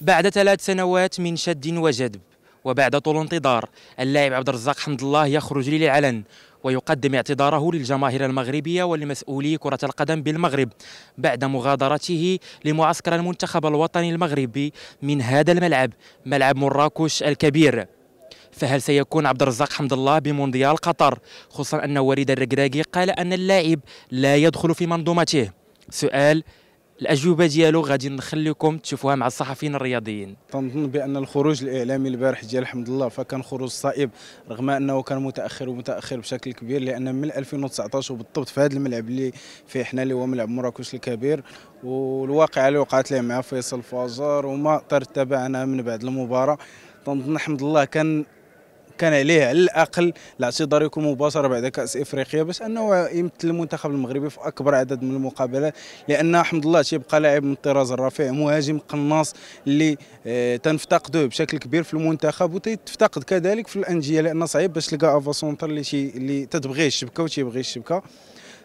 بعد ثلاث سنوات من شد وجذب وبعد طول انتظار اللاعب عبد الرزاق حمد الله يخرج للعلن ويقدم اعتذاره للجماهير المغربية ولمسؤولي كرة القدم بالمغرب بعد مغادرته لمعسكر المنتخب الوطني المغربي من هذا الملعب ملعب مراكش الكبير فهل سيكون عبد الرزاق حمد الله بمونديال قطر خصوصا أن وليد الركراكي قال أن اللاعب لا يدخل في منظومته سؤال الاجوبه ديالو غادي نخليكم تشوفوها مع الصحفيين الرياضيين تنظن بان الخروج الاعلامي البارح ديال حمد الله فكان خروج صائب رغم انه كان متاخر ومتاخر بشكل كبير لان من 2019 وبالضبط في هذا الملعب اللي فيه حنا اللي هو ملعب مراكش الكبير والواقعه اللي وقعت ليه مع فيصل فازار وما طرت تبعنا من بعد المباراه تنظن حمد الله كان كان عليه على الاقل الاعتذار يكون مباشره بعد كاس افريقيا باش انه يمثل المنتخب المغربي في اكبر عدد من المقابلات لان حمد الله تيبقى لاعب من الطراز الرفيع مهاجم قناص اللي آه، تنفتقدوه بشكل كبير في المنتخب وتيتفتقد كذلك في الانديه لان صعيب باش تلقى افاسونتر اللي اللي تتبغيه الشبكه وتيبغي الشبكه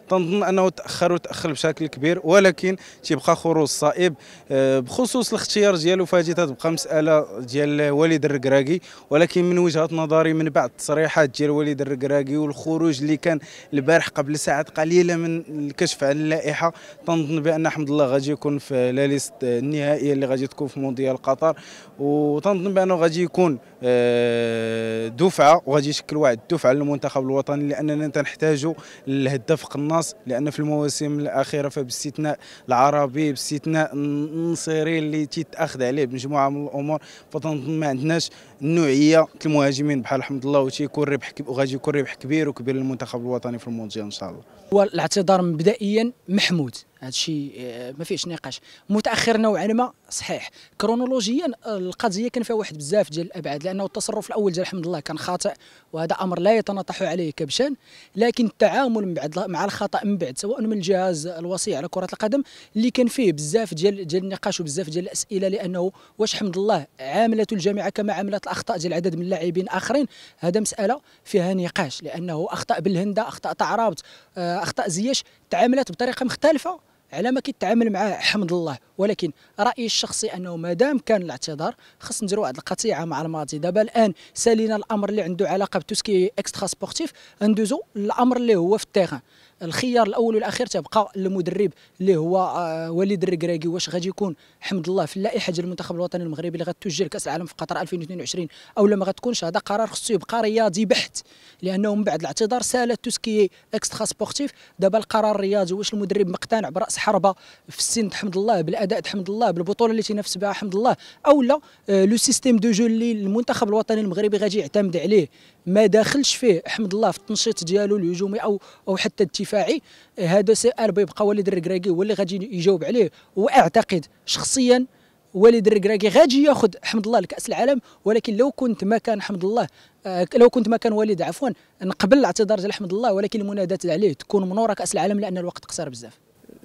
تنظن انه تاخر وتاخر بشكل كبير ولكن تيبقى خروج صائب آه، بخصوص الاختيار ديالو فهذه تتبقى مساله ديال وليد الركراكي ولكن من وجهه نظري من بعد التصريحات ديال وليد الركراكي والخروج اللي كان البارح قبل ساعات قليله من الكشف عن اللائحه تنظن بان حمد الله غادي يكون في لا ليست آه، النهائيه اللي غادي تكون في مونديال قطر وتنظن بانه غادي يكون آه، دفعه وغادي يشكل واحد الدفعه للمنتخب الوطني لاننا تنحتاجوا الهداف قناص لان في المواسم الاخيره فباستثناء العربي باستثناء النصيري اللي تيتاخذ عليه بمجموعه من الامور فتنظن ما عندناش النوعيه المهاجمين بحال حمد الله وتيكون ربح وغادي يكون ربح كبير وكبير للمنتخب الوطني في المونديال ان شاء الله هو الاعتذار مبدئيا محمود هذا الشيء آه، ما فيهش نقاش متاخر نوعا ما صحيح كرونولوجيا القضيه كان فيها واحد بزاف ديال الابعاد لانه التصرف الاول ديال حمد الله كان خاطئ وهذا امر لا يتنطح عليه كبشان لكن التعامل من بعد مع الخطا من بعد سواء من الجهاز الوصي على كره القدم اللي كان فيه بزاف ديال ديال النقاش وبزاف ديال الاسئله لانه واش حمد الله عاملته الجامعه كما عاملت الاخطاء ديال عدد من اللاعبين اخرين هذا مساله فيها نقاش لانه اخطاء بالهنده اخطاء رابط آه، اخطاء زياش تعاملت بطريقه مختلفه على ما كيتعامل معاه حمد الله ولكن رايي الشخصي انه ما دام كان الاعتذار خص نديروا واحد القطيعه مع الماضي دابا الان سالينا الامر اللي عنده علاقه بتوسكي اكسترا سبورتيف ندوزو الامر اللي هو في التيغان الخيار الاول والاخير تبقى المدرب اللي هو آه، وليد الركراكي واش غادي يكون حمد الله في اللائحه ديال المنتخب الوطني المغربي اللي غتسجل كاس العالم في قطر 2022 او لا ما غتكونش هذا قرار خصو يبقى رياضي بحت لانه من بعد الاعتذار سالت توسكي اكسترا سبورتيف دابا القرار الرياضي واش المدرب مقتنع براس حربه في السن حمد الله بالأدب اداء حمد الله بالبطوله اللي تينافس بها حمد الله او لا آه، لو سيستيم دو جو اللي المنتخب الوطني المغربي غادي يعتمد عليه ما داخلش فيه حمد الله في التنشيط ديالو الهجومي او او حتى الدفاعي آه، هذا سي ار بيبقى وليد الركراكي هو اللي غادي يجاوب عليه واعتقد شخصيا وليد الركراكي غادي ياخذ حمد الله لكاس العالم ولكن لو كنت ما كان حمد الله آه، لو كنت ما كان وليد عفوا نقبل الاعتذار ديال حمد الله ولكن المنادات عليه تكون منوره كاس العالم لان الوقت قصير بزاف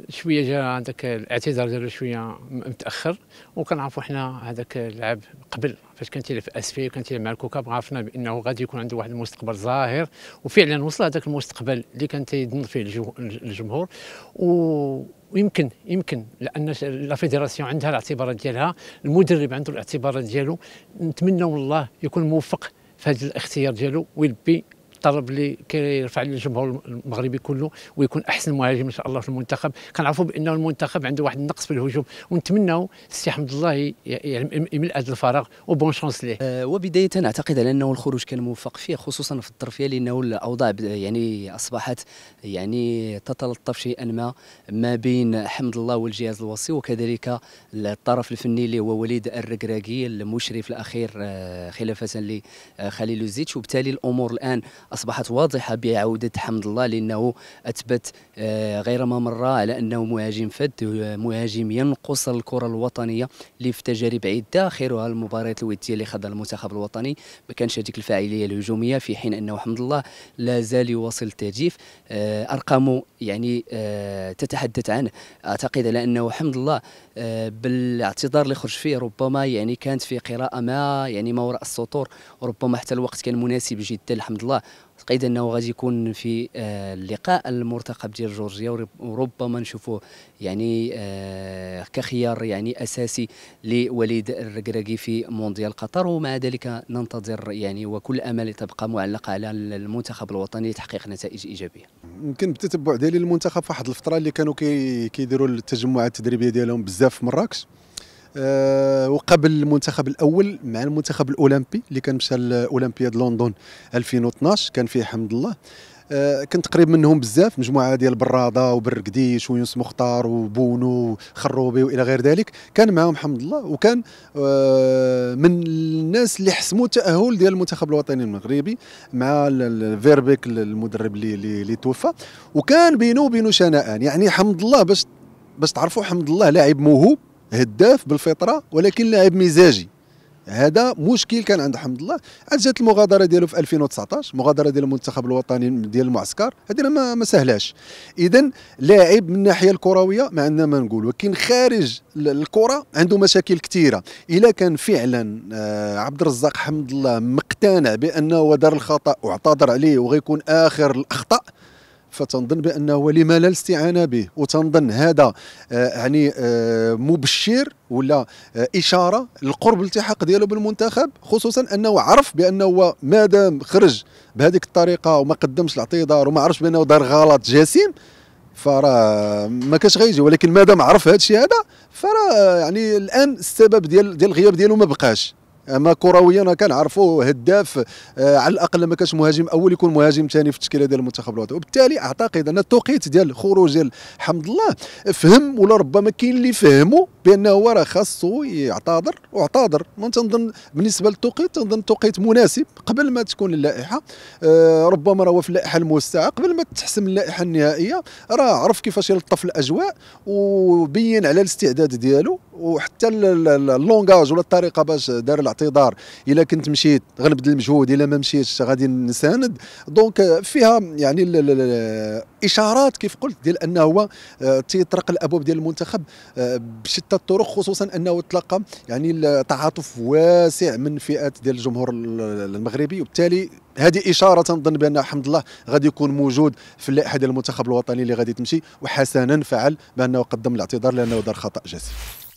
شويه جا عندك الاعتذار ديالو شويه متاخر وكنعرفوا حنا هذاك اللاعب قبل فاش كان تيلعب في اسفي وكان تيلعب مع الكوكب عرفنا بانه غادي يكون عنده واحد المستقبل ظاهر وفعلا وصل هذاك المستقبل اللي كان تيظن فيه الجمهور و ويمكن يمكن لان لا فيدراسيون عندها الاعتبارات ديالها المدرب عنده الاعتبارات ديالو نتمنى والله يكون موفق في هذا الاختيار ديالو ويلبي الطلب اللي كيرفع لي الجمهور المغربي كله ويكون احسن مهاجم ان شاء الله في المنتخب كنعرفوا بانه المنتخب عنده واحد النقص في الهجوم ونتمنوا السي حمد الله يعني يملء هذا الفراغ وبون شونس ليه أه وبدايه اعتقد على انه الخروج كان موفق فيه خصوصا في الظرفيه لانه الاوضاع يعني اصبحت يعني تتلطف شيئا ما ما بين حمد الله والجهاز الوصي وكذلك الطرف الفني اللي هو وليد الركراكي المشرف الاخير أه، خلافه لخليل الزيتش وبالتالي الامور الان أصبحت واضحة بعودة حمد الله لأنه أثبت آه، غير ما مرة على أنه مهاجم فد مهاجم ينقص الكرة الوطنية اللي في تجارب عدة آخرها المباريات الودية اللي خاضها المنتخب الوطني ما كانش هذيك الفاعلية الهجومية في حين أنه حمد الله لا زال يواصل التهديف آه، أرقامه يعني آه، تتحدث عنه أعتقد على أنه حمد الله بالاعتذار اللي خرج فيه ربما يعني كانت في قراءة ما يعني ما وراء السطور ربما حتى الوقت كان مناسب جدا الحمد لله قيد انه غادي يكون في آه، اللقاء المرتقب ديال جورجيا وربما نشوفوه يعني آه، كخيار يعني اساسي لوليد الركراكي في مونديال قطر ومع ذلك ننتظر يعني وكل امل تبقى معلقه على المنتخب الوطني لتحقيق نتائج ايجابيه. يمكن بالتتبع ديالي للمنتخب واحد الفتره اللي كانوا كيديروا التجمعات التدريبيه ديالهم بزاف في مراكش آه، وقبل المنتخب الاول مع المنتخب الاولمبي اللي كان مشى لاولمبياد لندن 2012 كان فيه حمد الله آه، كنت قريب منهم بزاف مجموعه ديال براده وبركديش ويونس مختار وبونو وخروبي والى غير ذلك كان معهم حمد الله وكان آه، من الناس اللي حسموا التاهل ديال المنتخب الوطني المغربي مع فيربيك المدرب اللي اللي توفى وكان بينه وبينه شنآن يعني حمد الله باش باش تعرفوا حمد الله لاعب موهوب هداف بالفطره ولكن لاعب مزاجي هذا مشكل كان عند حمد الله عاد جات المغادره ديالو في 2019 المغادره ديال المنتخب الوطني ديال المعسكر هذه ما, ما سهلاش اذا لاعب من الناحيه الكرويه ما عندنا ما نقول ولكن خارج الكره عنده مشاكل كثيره الا كان فعلا آه، عبد الرزاق حمد الله مقتنع بانه دار الخطا واعتذر عليه وغيكون اخر الاخطاء فتنظن بانه ولما لا الاستعانه به وتنظن هذا آه، يعني آه، مبشر ولا آه، اشاره لقرب الالتحاق ديالو بالمنتخب خصوصا انه عرف بانه هو مادام خرج بهذيك الطريقه وما قدمش الاعتذار وما عرفش بانه دار غلط جسيم فراه ما كانش غيجي ولكن مادام عرف هذا الشيء هذا فراه يعني الان السبب ديال ديال الغياب ديالو ما بقاش اما كرويا انا كنعرفوا هداف آه على الاقل ما كانش مهاجم اول يكون مهاجم ثاني في التشكيله ديال المنتخب الوطني وبالتالي اعتقد ان التوقيت ديال خروج ديال حمد الله فهم ولا ربما كاين اللي فهموا بانه هو راه خاصو يعتذر واعتذر ما تنظن بالنسبه للتوقيت تنظن التوقيت مناسب قبل ما تكون اللائحه آه ربما راه في اللائحه الموسعه قبل ما تحسم اللائحه النهائيه راه عرف كيفاش يلطف الاجواء وبين على الاستعداد ديالو وحتى اللونغاج ولا الطريقه باش دار الاعتذار الا كنت مشيت غنبذل المجهود الا ما مشيتش غادي نساند دونك فيها يعني اشارات كيف قلت ديال انه هو آه، تيطرق الابواب ديال المنتخب آه، بشتى الطرق خصوصا انه تلقى يعني تعاطف واسع من فئات ديال الجمهور المغربي وبالتالي هذه اشاره تنظن بان الحمد لله غادي يكون موجود في اللائحه ديال المنتخب الوطني اللي غادي تمشي وحسنا فعل بانه قدم الاعتذار لانه دار خطا جسيم